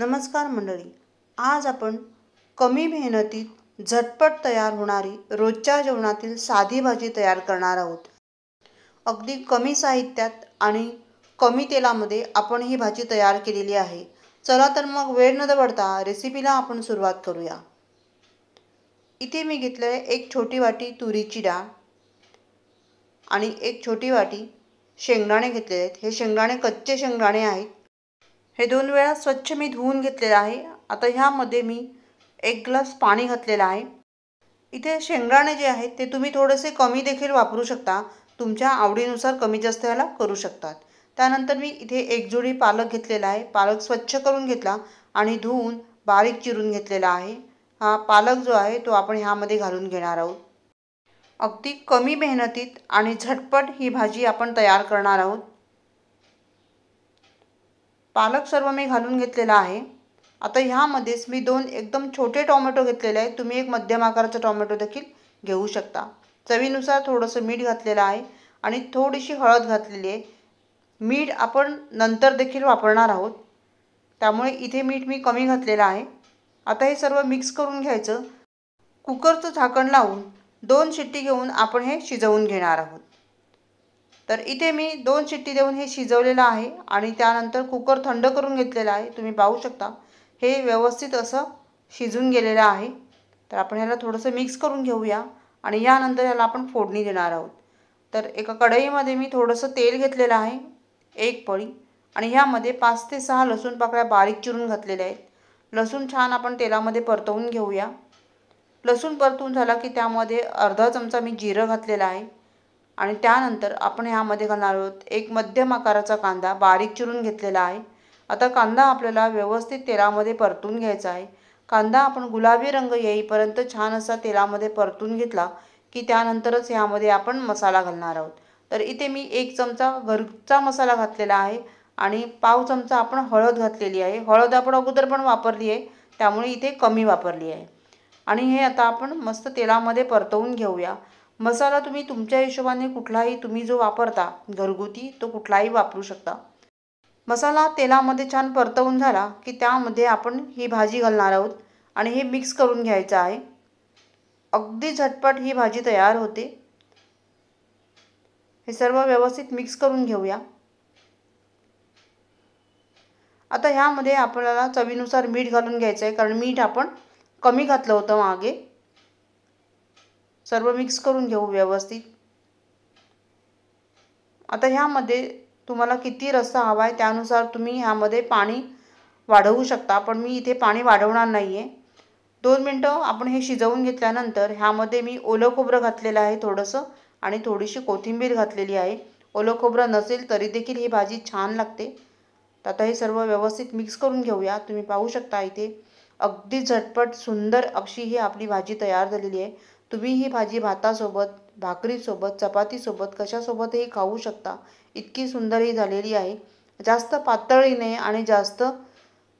नमस्कार मंडळी आज आपण कमी मेहनतीत झटपट तयार होणारी रोजच्या जेवणातील साधी भाजी तयार करणार आहोत अगदी कमी साहित्यात आणि कमी तेलामध्ये आपण ही भाजी तयार केलेली आहे चला तर मग वेळ न दवडता रेसिपीला आपण सुरुवात करूया इथे मी घेतले आहे एक छोटी वाटी तुरीची डाळ आणि एक छोटी वाटी शेंगदाणे घेतले आहेत हे शेंगदाणे कच्चे शेंगदाणे आहेत हे दोन वेळा स्वच्छ मी धुवून घेतलेलं आहे आता ह्यामध्ये मी एक ग्लास पाणी घातलेलं आहे इथे शेंगदाणे जे आहेत ते तुम्ही थोडेसे कमी देखील वापरू शकता तुमच्या आवडीनुसार कमी जास्त ह्याला करू शकतात त्यानंतर मी इथे एक जोडी पालक घेतलेला आहे पालक स्वच्छ करून घेतला आणि धुवून बारीक चिरून घेतलेला आहे हा पालक जो आहे तो आपण ह्यामध्ये घालून घेणार आहोत अगदी कमी मेहनतीत आणि झटपट ही भाजी आपण तयार करणार आहोत पालक सर्व मी घालून घेतलेला आहे आता ह्यामध्येच मी दोन एकदम छोटे टॉमॅटो घेतलेले आहेत तुम्ही एक मध्यम आकाराचा टॉमॅटो देखील घेऊ शकता चवीनुसार थोडंसं मीठ घातलेलं आहे आणि थोडीशी हळद घातलेली आहे मीठ आपण नंतर देखील वापरणार आहोत त्यामुळे इथे मीठ मी कमी घातलेलं आहे आता हे सर्व मिक्स करून घ्यायचं कुकरचं झाकण लावून दोन शिट्टी घेऊन आपण हे शिजवून घेणार आहोत तर इथे मी दोन शिट्टी देऊन हे शिजवलेलं आहे आणि त्यानंतर कुकर थंड करून घेतलेला आहे तुम्ही पाहू शकता हे व्यवस्थित असं शिजून गेलेलं आहे तर आपण ह्याला थोडंसं मिक्स करून घेऊया आणि यानंतर ह्याला आपण फोडणी देणार आहोत तर एका कढईमध्ये मी थोडंसं तेल घेतलेलं आहे एक पळी आणि ह्यामध्ये पाच ते सहा लसूण पाकळ्या बारीक चिरून घातलेल्या आहेत लसूण छान आपण तेलामध्ये परतवून घेऊया लसूण परतून झाला की त्यामध्ये अर्धा चमचा मी जिरं घातलेला आहे आणि त्यानंतर आपण ह्यामध्ये घालणार आहोत एक मध्यम आकाराचा कांदा बारीक चिरून घेतलेला आहे आता कांदा आपल्याला व्यवस्थित तेलामध्ये परतून घ्यायचा आहे कांदा आपण गुलाबी रंग येईपर्यंत छान असा तेलामध्ये परतून घेतला की त्यानंतरच ह्यामध्ये आपण मसाला घालणार आहोत तर इथे मी एक चमचा घरचा मसाला घातलेला आहे आणि पाव चमचा आपण हळद घातलेली आहे हळद आपण अगोदर पण वापरली आहे त्यामुळे इथे कमी वापरली आहे आणि हे आता आपण मस्त तेलामध्ये परतवून घेऊया मसाला तुम्ही तुमच्या हिशोबाने कुठलाही तुम्ही जो वापरता घरगुती तो कुठलाही वापरू शकता मसाला तेलामध्ये छान परतवून झाला की त्यामध्ये आपण ही भाजी घालणार आहोत आणि हे मिक्स करून घ्यायचं आहे अगदी झटपट ही भाजी तयार होते हे सर्व व्यवस्थित मिक्स करून घेऊया आता ह्यामध्ये आपल्याला चवीनुसार मीठ घालून घ्यायचं आहे कारण मीठ आपण कमी घातलं होतं मागे सर्व मिक्स करून घेऊ व्यवस्थित आता ह्यामध्ये तुम्हाला किती रस्सा हवा आहे त्यानुसार तुम्ही ह्यामध्ये पाणी वाढवू शकता पण मी इथे पाणी वाढवणार नाही आहे दोन मिनटं आपण हे शिजवून घेतल्यानंतर ह्यामध्ये मी ओलं खोबरं घातलेलं आहे थोडंसं आणि थोडीशी कोथिंबीर घातलेली आहे ओलं खोबरं नसेल तरी देखील ही भाजी छान लागते तर आता हे सर्व व्यवस्थित मिक्स करून घेऊया तुम्ही पाहू शकता इथे अगदी झटपट सुंदर अशी ही आपली भाजी तयार झालेली आहे तुम्ही ही भाजी भातासोबत भाकरीसोबत चपातीसोबत कशासोबतही खाऊ शकता इतकी सुंदर ही झालेली आहे जास्त पातळही नाही आणि जास्त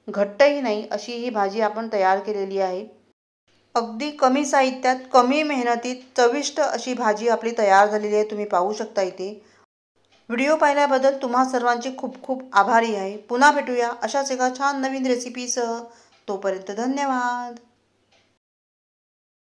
घट्टही नाही अशी ही भाजी आपण तयार केलेली आहे अगदी कमी साहित्यात कमी मेहनतीत चविष्ट अशी भाजी आपली तयार झालेली आहे तुम्ही पाहू शकता इथे व्हिडिओ पाहिल्याबद्दल तुम्हा सर्वांची खूप खूप आभारी आहे पुन्हा भेटूया अशाच एका छान नवीन रेसिपीसह तोपर्यंत धन्यवाद